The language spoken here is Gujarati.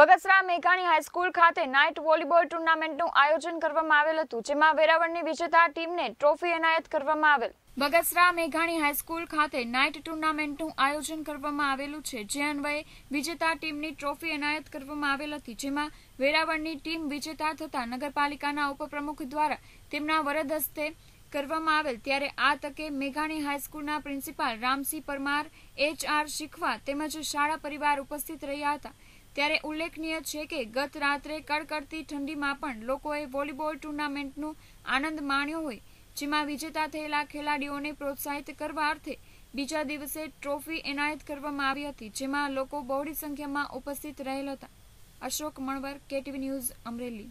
બગસરા મેઘાણી હાઈસ્કૂલ ખાતે નાઇટ વોલીબોલ ટુર્નામેન્ટનું આયોજન કરવામાં આવેલ હતું જેમાં વેરાવળની વિજેતા ટીમને ટ્રોફી એનાયત કરવામાં આવેલ બગસરા મેઘાણી હાઈસ્કૂલ ખાતે નાઇટ ટુર્નામેન્ટનું આયોજન કરવામાં આવેલું છે જે અન્વયે વિજેતા ટીમની ટ્રોફી એનાયત કરવામાં આવેલ હતી જેમાં વેરાવળની ટીમ વિજેતા થતાં નગરપાલિકાના ઉપપ્રમુખ દ્વારા તેમના વરદ હસ્તે કરવામાં આવેલ ત્યારે આ તકે મેઘાણી હાઈસ્કૂલના principal Ramsinh Parmar H R શીખવા તેમજ શાળા પરિવાર ઉપસ્થિત રહ્યા હતા ત્યારે ઉલ્લેખનીય છે કે ગત રાત્રે કડકડતી ઠંડીમાં પણ લોકોએ વોલીબોલ ટુર્નામેન્ટનો આનંદ માણ્યો હોય જેમાં વિજેતા થયેલા ખેલાડીઓને પ્રોત્સાહિત કરવા અર્થે બીજા દિવસે ટ્રોફી એનાયત કરવામાં આવી હતી જેમાં લોકો બહોળી સંખ્યામાં ઉપસ્થિત રહેલ હતા અશોક મણવર કેટીવી ન્યૂઝ અમરેલી